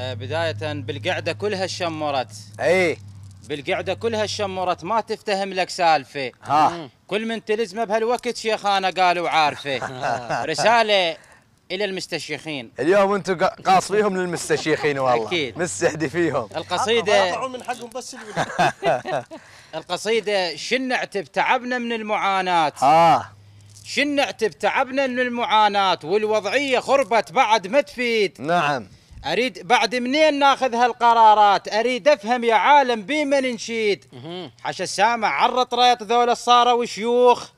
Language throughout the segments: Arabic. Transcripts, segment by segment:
آه، بداية بالقعدة كلها شمرت اي بالقعدة كلها شمرت ما تفتهم لك سالفة ها كل من تلزمه بهالوقت شيخانة قالوا عارفة رسالة الى المستشيخين اليوم انتم قاصريهم للمستشيخين والله اكيد فيهم القصيده من حقهم بس القصيده شنعتب تعبنا من المعاناه شن شنعتب تعبنا من المعاناه والوضعيه خربت بعد ما تفيد نعم اريد بعد منين ناخذ هالقرارات اريد افهم يا عالم بمن نشيد حش السامع عرط ريط ذولا صاروا شيوخ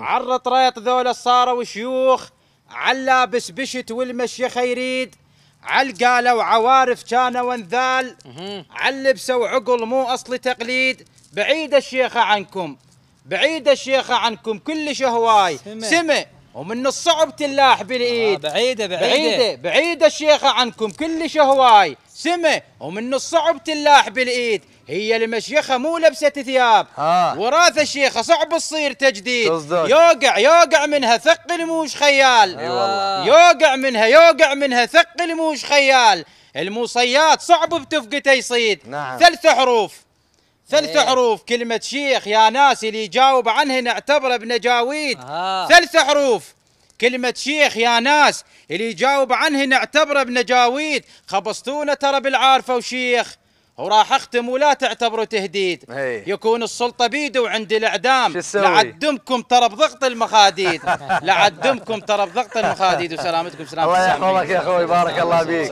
عرط ريط ذولا صاروا شيوخ علابس بشت والمشيخ يريد علقالة وعوارف كانوا وانذال علبسة وعقل مو أصل تقليد بعيد الشيخة عنكم بعيد الشيخة عنكم كل شهواي سمع, سمع. ومن الصعب تلاح بالايد آه بعيده بعيده بعيده بعيده الشيخه عنكم كل شهواي سمع ومن الصعب تلاح بالايد هي المشيخة مو لبسة ثياب آه. وراثة الشيخة صعب تصير تجديد يوقع يوقع منها ثقل موش خيال آه. والله. يوقع منها يوقع منها ثقل موش خيال الموصيات صعب بتفقته يصيد نعم. ثلاث حروف ثلاث إيه. حروف كلمة شيخ يا ناس اللي يجاوب عنه نعتبره بنجاويد آه. ثلاث حروف كلمة شيخ يا ناس اللي يجاوب عنه نعتبره بنجاويد خبصتونا ترى بالعارفة وشيخ وراح اختم ولا تعتبروا تهديد هي. يكون السلطه بيده وعند الاعدام لعدمكم ترى بضغط المخاديد لعدمكم ترى بضغط المخاديد وسلامتكم سلامتكم الله يحفظك يا اخوي بارك الله فيك